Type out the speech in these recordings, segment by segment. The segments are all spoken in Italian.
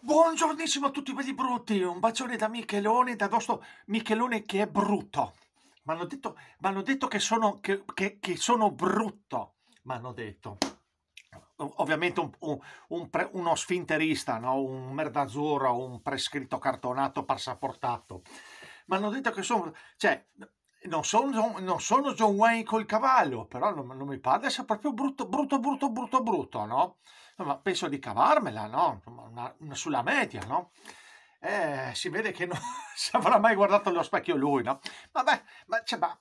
Buongiornissimo a tutti quelli brutti, un bacione da Michelone, da nostro Michelone che è brutto. Mi hanno detto, detto, che, sono, che, che, che sono brutto, mi hanno detto. Ovviamente un, un, un pre, uno sfinterista, no? un merdazzurro, un prescritto cartonato passaportato. Mi hanno detto che sono... Cioè, non sono, non sono John Wayne col cavallo, però non, non mi pare di essere proprio brutto, brutto, brutto, brutto, brutto, no? Ma penso di cavarmela, no? Una, una sulla media, no? Eh, si vede che non si avrà mai guardato allo specchio lui, no? Vabbè, ma, cioè, ma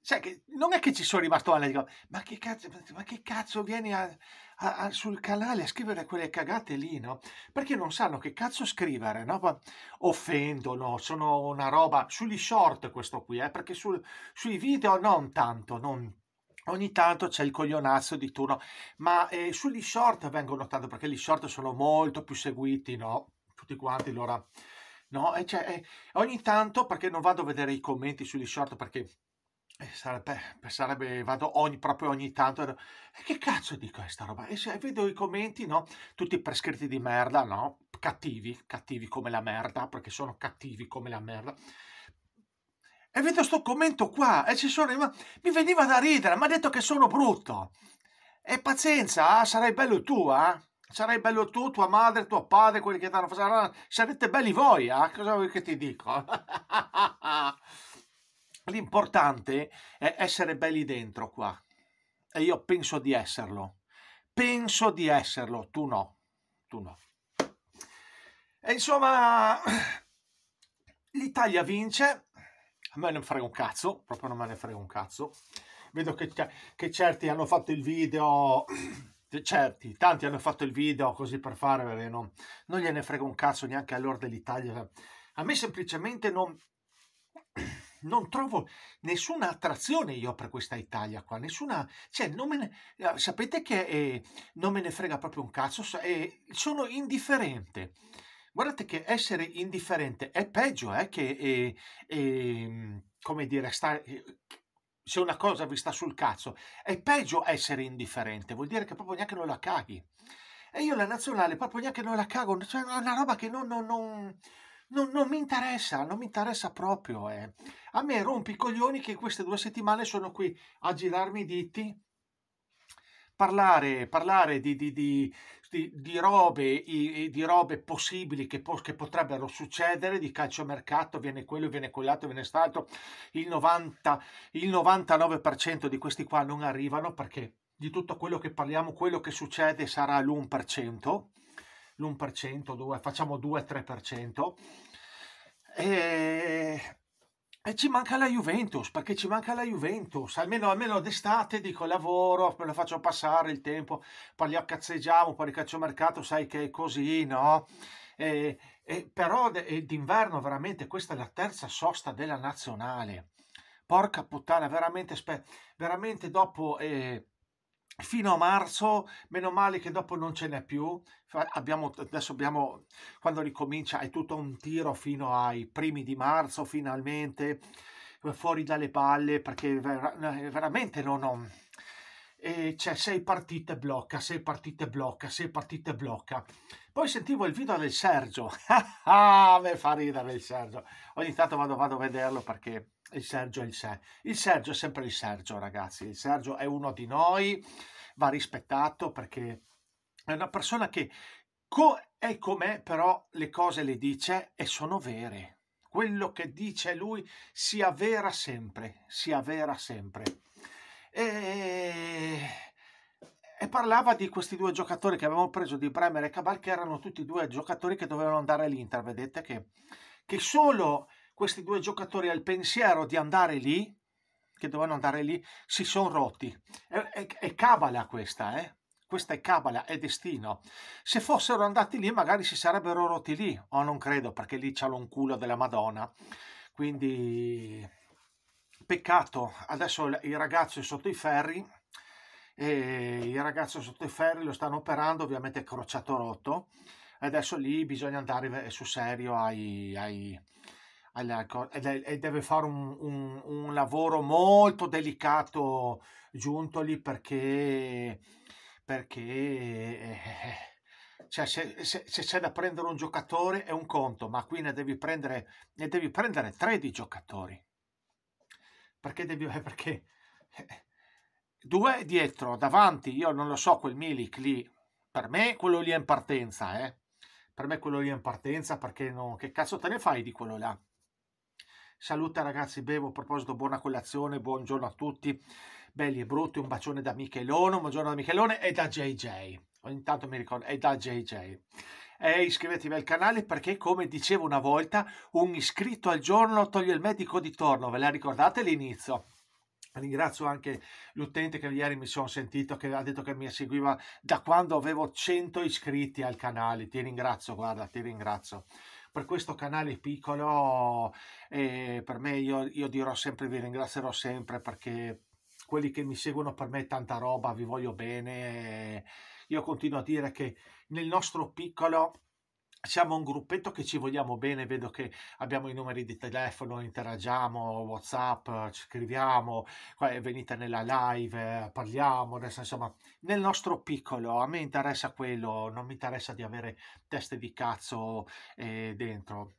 sai che non è che ci sono rimasto male, dico, ma che cazzo, ma che cazzo vieni a, a, a, sul canale a scrivere quelle cagate lì, no? Perché non sanno che cazzo scrivere, no? Offendono, sono una roba sugli short questo qui, eh? perché sul, sui video non tanto, non Ogni tanto c'è il coglionazzo di turno, ma eh, sugli short vengono tanto perché gli short sono molto più seguiti, no? Tutti quanti, allora, no? E cioè, eh, ogni tanto perché non vado a vedere i commenti sugli short perché eh, sarebbe, sarebbe, vado ogni, proprio ogni tanto e eh, che cazzo di questa roba? E se vedo i commenti, no? Tutti prescritti di merda, no? Cattivi, cattivi come la merda, perché sono cattivi come la merda. E vedo sto commento qua e ci sono, ma, mi veniva da ridere, mi ha detto che sono brutto. E pazienza, ah, sarai bello tu, eh? Sarai bello tu, tua madre, tuo padre, quelli che ti hanno fatto. Sarete belli voi, eh? Cosa vuoi che ti dico? L'importante è essere belli dentro qua. E io penso di esserlo. Penso di esserlo, tu no. Tu no. E insomma, l'Italia vince. A me non frega un cazzo, proprio non me ne frega un cazzo. Vedo che, che certi hanno fatto il video certi, tanti hanno fatto il video così per fare, perché non, non gliene frega un cazzo neanche a loro dell'Italia. A me semplicemente non, non trovo nessuna attrazione io per questa Italia qua, nessuna, cioè non me ne, eh, sapete che eh, non me ne frega proprio un cazzo, eh, sono indifferente. Guardate che essere indifferente è peggio eh, che, eh, ehm, come dire, stare eh, se una cosa vi sta sul cazzo, è peggio essere indifferente, vuol dire che proprio neanche non la caghi. E io la nazionale proprio neanche non la cago, cioè è una roba che non, non, non, non, non, mi interessa, non mi interessa proprio. Eh. A me rompi i coglioni che queste due settimane sono qui a girarmi i diti, parlare, parlare di, di, di, di, robe, di robe possibili che, che, potrebbero succedere, di calciomercato, viene quello, viene quell'altro, viene stato. Il, 90, il 99% di questi qua non arrivano perché di tutto quello che parliamo, quello che succede sarà l'1% l'1%, 2, facciamo 2-3%. E, e ci manca la Juventus, perché ci manca la Juventus, almeno, almeno d'estate dico lavoro, me lo faccio passare il tempo, parliamo, cazzeggiamo, poi il mercato, sai che è così, no? E, e però d'inverno veramente questa è la terza sosta della nazionale. Porca puttana, veramente, veramente dopo... Eh, fino a marzo, meno male che dopo non ce n'è più. Abbiamo, adesso abbiamo, quando ricomincia, è tutto un tiro fino ai primi di marzo, finalmente, eh, fuori dalle palle, perché ver eh, veramente non ho... E eh, c'è cioè, sei partite blocca, sei partite blocca, sei partite blocca. Poi sentivo il video del Sergio, ah, mi fa ridere il Sergio, ogni tanto vado, vado a vederlo perché il Sergio è il sé. il Sergio è sempre il Sergio ragazzi, il Sergio è uno di noi, va rispettato perché è una persona che co è com'è però le cose le dice e sono vere, quello che dice lui sia vera sempre, sia vera sempre. E e parlava di questi due giocatori che avevamo preso di Bremer e Cabal, che erano tutti e due giocatori che dovevano andare all'Inter. Vedete che, che solo questi due giocatori al pensiero di andare lì, che dovevano andare lì, si sono rotti. È, è, è cabala questa, eh? Questa è cabala, è destino. Se fossero andati lì, magari si sarebbero rotti lì, o oh, non credo, perché lì c'è un culo della Madonna. Quindi, peccato. Adesso il ragazzo è sotto i ferri e il ragazzo sotto i ferri lo stanno operando, ovviamente è crociato rotto. Adesso lì bisogna andare su serio ai, ai e deve fare un, un, un, lavoro molto delicato giunto lì perché, perché eh, cioè se, se, se, c'è da prendere un giocatore è un conto, ma qui ne devi prendere, ne devi prendere tre di giocatori. Perché devi... Perché Due dietro, davanti, io non lo so quel Milik lì, per me quello lì è in partenza, eh. Per me quello lì è in partenza perché no, che cazzo te ne fai di quello là? Salute ragazzi, bevo, a proposito buona colazione, buongiorno a tutti, belli e brutti, un bacione da Michelone, un buongiorno da Michelone e da JJ. Ogni tanto mi ricordo, è da JJ. E iscrivetevi al canale perché come dicevo una volta, un iscritto al giorno toglie il medico di torno, ve la ricordate l'inizio? Ringrazio anche l'utente che ieri mi sono sentito che ha detto che mi seguiva da quando avevo 100 iscritti al canale. Ti ringrazio, guarda, ti ringrazio. Per questo canale piccolo, eh, per me io, io dirò sempre, vi ringrazierò sempre perché quelli che mi seguono per me è tanta roba, vi voglio bene. Io continuo a dire che nel nostro piccolo siamo un gruppetto che ci vogliamo bene, vedo che abbiamo i numeri di telefono, interagiamo, Whatsapp, ci scriviamo, venite nella live, parliamo, adesso insomma, nel nostro piccolo, a me interessa quello, non mi interessa di avere teste di cazzo eh, dentro.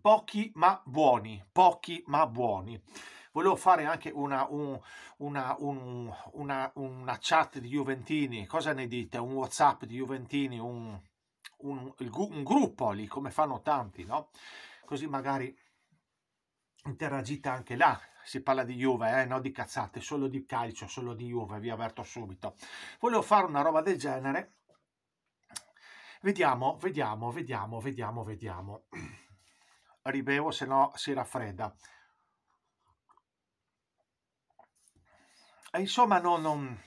Pochi ma buoni, pochi ma buoni volevo fare anche una, un, una, un, una, una, chat di Juventini, cosa ne dite? Un Whatsapp di Juventini, un, un, un gruppo lì, come fanno tanti, no? Così magari interagite anche là. Si parla di Juve, eh? no di cazzate, solo di calcio, solo di Juve, vi avverto subito. Volevo fare una roba del genere. Vediamo, vediamo, vediamo, vediamo, vediamo. Ribevo, se no si raffredda. E insomma, no, non,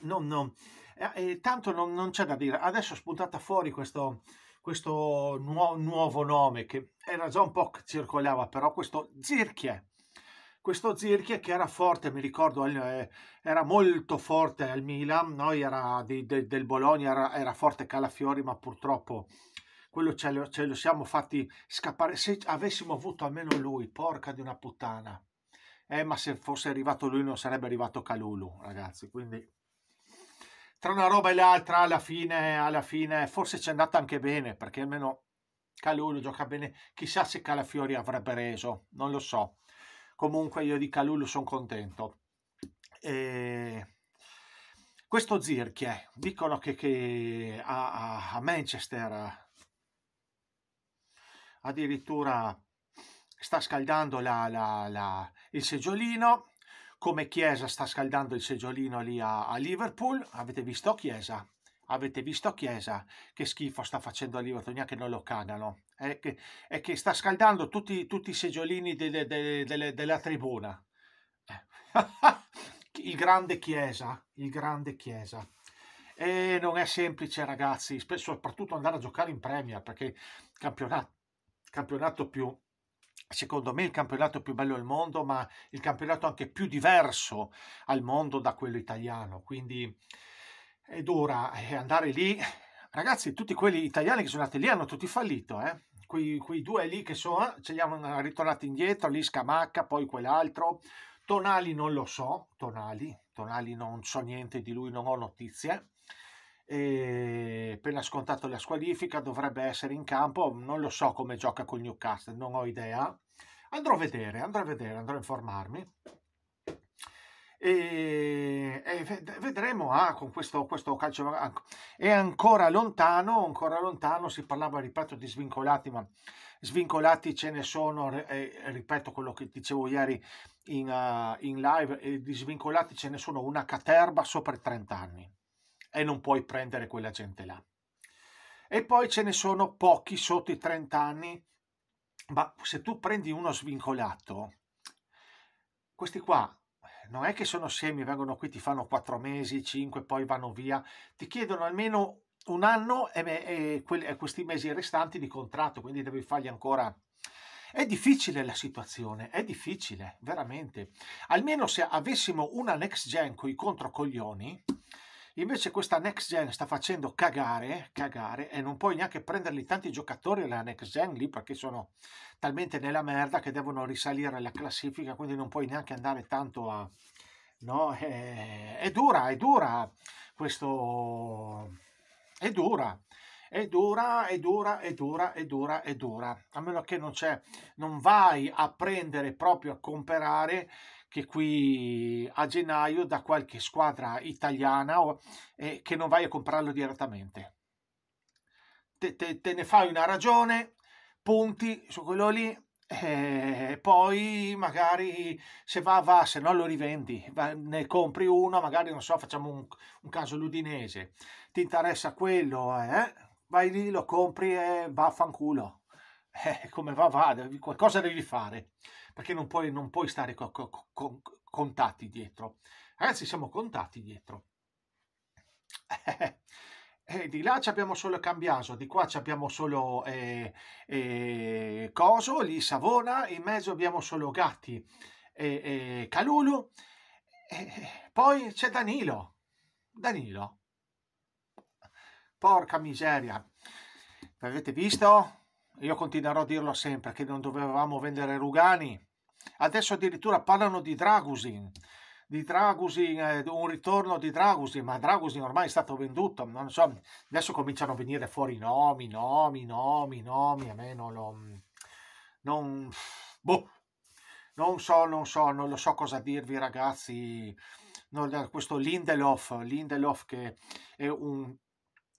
non, non, eh, eh, tanto non, non, c'è da dire. Adesso è spuntata fuori questo, questo nuo- nuovo nome che era già un po' che circolava, però questo Zirchie. Questo Zirchie che era forte, mi ricordo, eh, era molto forte al Milan, noi era di, de, del Bologna, era, era forte Calafiori, ma purtroppo quello ce lo, ce lo, siamo fatti scappare. Se avessimo avuto almeno lui, porca di una puttana. Eh, ma se fosse arrivato lui non sarebbe arrivato Calulu, ragazzi. Quindi tra una roba e l'altra alla fine, alla fine forse c'è andata anche bene perché almeno Calullo gioca bene. Chissà se Calafiori avrebbe reso, non lo so. Comunque io di Calullo sono contento. E... Questo Zirchie, eh, dicono che, che a, a, Manchester addirittura sta scaldando la, la, la, il seggiolino come Chiesa sta scaldando il seggiolino lì a, a Liverpool. Avete visto Chiesa? Avete visto Chiesa che schifo sta facendo a Liverpool, neanche non lo cagano. È che, è che sta scaldando tutti, tutti i seggiolini delle, delle, delle, della tribuna. Eh. il grande Chiesa, il grande Chiesa. E non è semplice ragazzi, spesso soprattutto andare a giocare in Premier perché campionato, campionato più, secondo me il campionato più bello al mondo, ma il campionato anche più diverso al mondo da quello italiano. Quindi ed ora eh, andare lì, ragazzi, tutti quelli italiani che sono andati lì hanno tutti fallito, eh? Quei, quei due lì che sono, eh, ce li hanno ritornati indietro, lì Scamacca, poi quell'altro. Tonali non lo so, Tonali, Tonali non so niente di lui, non ho notizie e appena scontato la squalifica dovrebbe essere in campo, non lo so come gioca con Newcastle, non ho idea. Andrò a vedere, andrò a vedere, andrò a informarmi. E, e vedremo ah, con questo, questo, calcio è ancora lontano ancora lontano si parlava ripeto di svincolati ma svincolati ce ne sono ripeto quello che dicevo ieri in, uh, in live eh, di svincolati ce ne sono una caterba sopra i 30 anni e non puoi prendere quella gente là. E poi ce ne sono pochi sotto i 30 anni, ma se tu prendi uno svincolato, questi qua non è che sono semi, vengono qui, ti fanno 4 mesi, 5, poi vanno via, ti chiedono almeno un anno e, e, e questi mesi restanti di contratto, quindi devi fargli ancora è difficile la situazione, è difficile, veramente. Almeno se avessimo una next gen con i controcoglioni, Invece questa next gen sta facendo cagare, cagare e non puoi neanche prenderli tanti giocatori alla next gen lì perché sono talmente nella merda che devono risalire alla classifica, quindi non puoi neanche andare tanto a... No, è, eh, è dura, è dura questo... È dura è dura, è dura, è dura, è dura, è dura. A meno che non c'è, non vai a prendere proprio a comprare che qui a gennaio da qualche squadra italiana o, eh, che non vai a comprarlo direttamente. Te, te, te, ne fai una ragione, punti su quello lì, e eh, poi magari se va va, se no lo rivendi, ne compri uno, magari non so, facciamo un, un caso l'Udinese, ti interessa quello, eh? vai lì, lo compri e vaffanculo. Eh, come va va, devi, qualcosa devi fare perché non puoi, non puoi stare co- co- co- contati dietro. Ragazzi, siamo contati dietro. Eh, di là abbiamo solo Cambiaso, di qua abbiamo solo eh, eh, Coso, lì Savona, in mezzo abbiamo solo Gatti e Calulu. Eh, poi c'è Danilo. Danilo. Porca miseria. Avete visto? Io continuerò a dirlo sempre che non dovevamo vendere Rugani Adesso addirittura parlano di Dragusin, di Dragusin, eh, un ritorno di Dragusin, ma Dragusin ormai è stato venduto, non so, adesso cominciano a venire fuori nomi, nomi, nomi, nomi, a me non lo... Mm, non, boh, non so, non so, non lo so cosa dirvi ragazzi, non, questo Lindelof, Lindelof che è un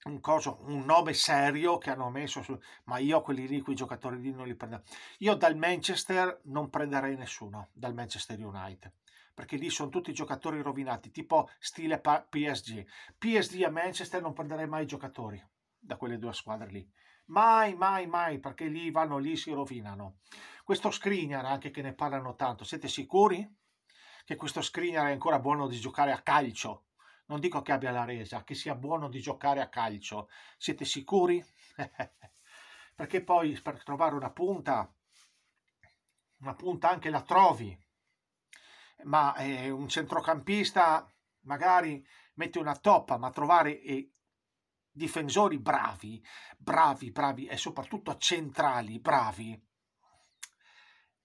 un, coso, un nome serio che hanno messo, su, ma io quelli lì, quei giocatori lì non li prendo. Io dal Manchester non prenderei nessuno, dal Manchester United, perché lì sono tutti giocatori rovinati, tipo stile PSG. PSG a Manchester non prenderei mai giocatori da quelle due squadre lì. Mai, mai, mai, perché lì vanno lì, si rovinano. Questo Skriniar, anche che ne parlano tanto, siete sicuri che questo Skriniar è ancora buono di giocare a calcio? non dico che abbia la resa, che sia buono di giocare a calcio. Siete sicuri? Perché poi per trovare una punta, una punta anche la trovi, ma eh, un centrocampista magari mette una toppa, ma trovare eh, difensori bravi, bravi, bravi e soprattutto centrali bravi,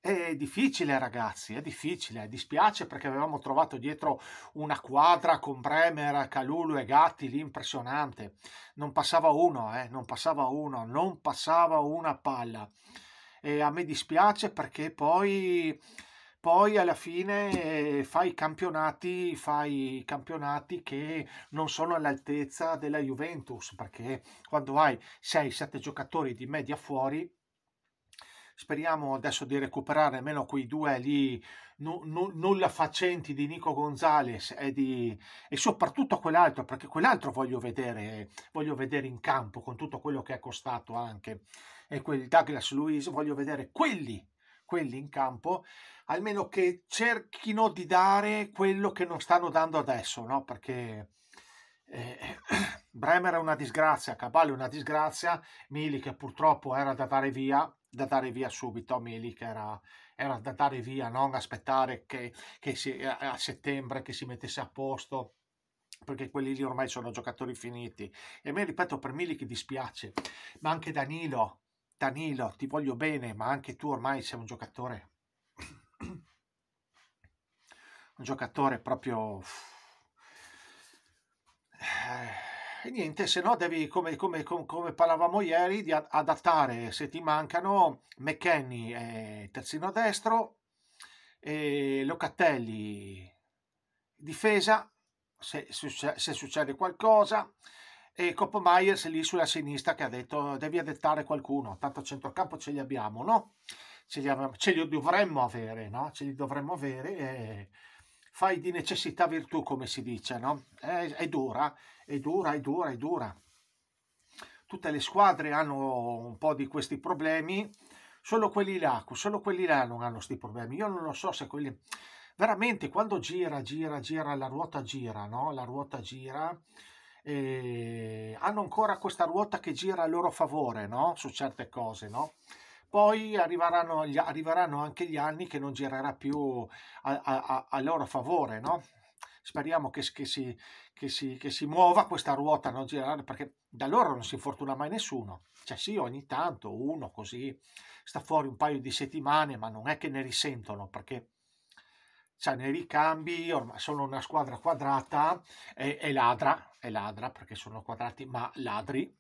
è difficile ragazzi, è difficile, dispiace perché avevamo trovato dietro una quadra con Bremer, Calulu e Gatti lì impressionante. Non passava uno, eh, non passava uno, non passava una palla. E a me dispiace perché poi, poi alla fine eh, fai campionati, fai campionati che non sono all'altezza della Juventus perché quando hai 6-7 giocatori di media fuori Speriamo adesso di recuperare almeno quei due lì no, no, nulla facenti di Nico Gonzalez e, di, e soprattutto quell'altro, perché quell'altro voglio vedere, voglio vedere in campo con tutto quello che è costato anche. E quel Douglas Luiz, voglio vedere quelli quelli in campo, almeno che cerchino di dare quello che non stanno dando adesso, no? Perché eh, Bremer è una disgrazia, Caballo è una disgrazia, Mili che purtroppo era da dare via, da dare via subito, Milik era, era da dare via, non aspettare che, che si, a settembre che si mettesse a posto perché quelli lì ormai sono giocatori finiti e a me ripeto per Milik dispiace ma anche Danilo Danilo ti voglio bene ma anche tu ormai sei un giocatore un giocatore proprio eh, e niente, se no devi, come, come, come, come parlavamo ieri, di adattare se ti mancano McKenny eh, terzino destro, eh, Locatelli difesa, se, se succede qualcosa, e Coppa Myers lì sulla sinistra che ha detto devi adattare qualcuno, tanto a centrocampo ce li abbiamo, no? Ce li, ce li dovremmo avere, no? Ce li dovremmo avere. E fai di necessità virtù, come si dice, no? È, è dura, è dura, è dura, è dura. Tutte le squadre hanno un po' di questi problemi, solo quelli là, solo quelli là non hanno questi problemi. Io non lo so se quelli... Veramente, quando gira, gira, gira, la ruota gira, no? La ruota gira. E hanno ancora questa ruota che gira a loro favore, no? Su certe cose, no? Poi arriveranno, gli, arriveranno anche gli anni che non girerà più a, a, a loro favore, no? Speriamo che, che, si, che, si, che, si, muova questa ruota, non girare, perché da loro non si infortuna mai nessuno. Cioè sì, ogni tanto uno così sta fuori un paio di settimane, ma non è che ne risentono, perché cioè, nei ricambi ormai sono una squadra quadrata e, e ladra, e ladra perché sono quadrati ma ladri,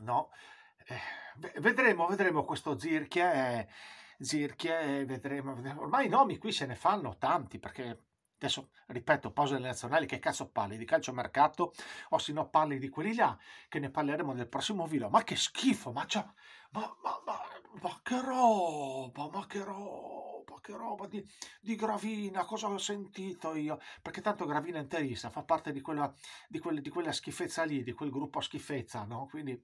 no? Eh, vedremo, vedremo questo Zirchia e, eh, Zirchia eh, vedremo, vedremo, Ormai i nomi qui se ne fanno tanti perché adesso ripeto, pausa delle nazionali, che cazzo parli di calcio mercato o se no parli di quelli là che ne parleremo nel prossimo video. Ma che schifo, ma, ma, ma, ma che roba, ma che roba che roba di, di Gravina, cosa ho sentito io? Perché tanto Gravina è interista, fa parte di quella, di, quel, di quella schifezza lì, di quel gruppo schifezza, no? Quindi,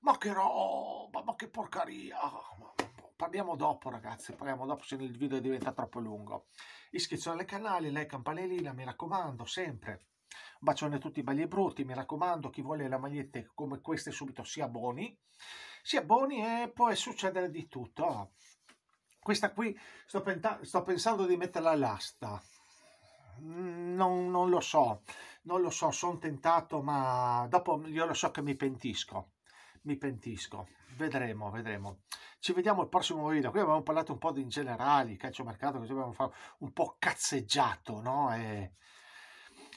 ma che roba, ma che porcaria! Ah, parliamo dopo ragazzi, parliamo dopo se il video diventa troppo lungo. Iscrizione al canale, like, campanellina, mi raccomando, sempre. Bacione a tutti i belli e brutti, mi raccomando, chi vuole la magliette come queste subito sia buoni. Sia buoni e può succedere di tutto. Questa qui sto, sto pensando di metterla all'asta. Mm, non, non, lo so, non lo so, sono tentato, ma dopo io lo so che mi pentisco. Mi pentisco, vedremo, vedremo. Ci vediamo al prossimo video. Qui abbiamo parlato un po' di in generale, calcio mercato, così abbiamo fatto un po' cazzeggiato, no? E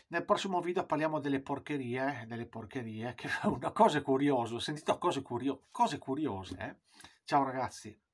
nel prossimo video parliamo delle porcherie, delle porcherie, che è una cosa curiosa, ho sentito cose, curio cose curiose. Eh? Ciao ragazzi.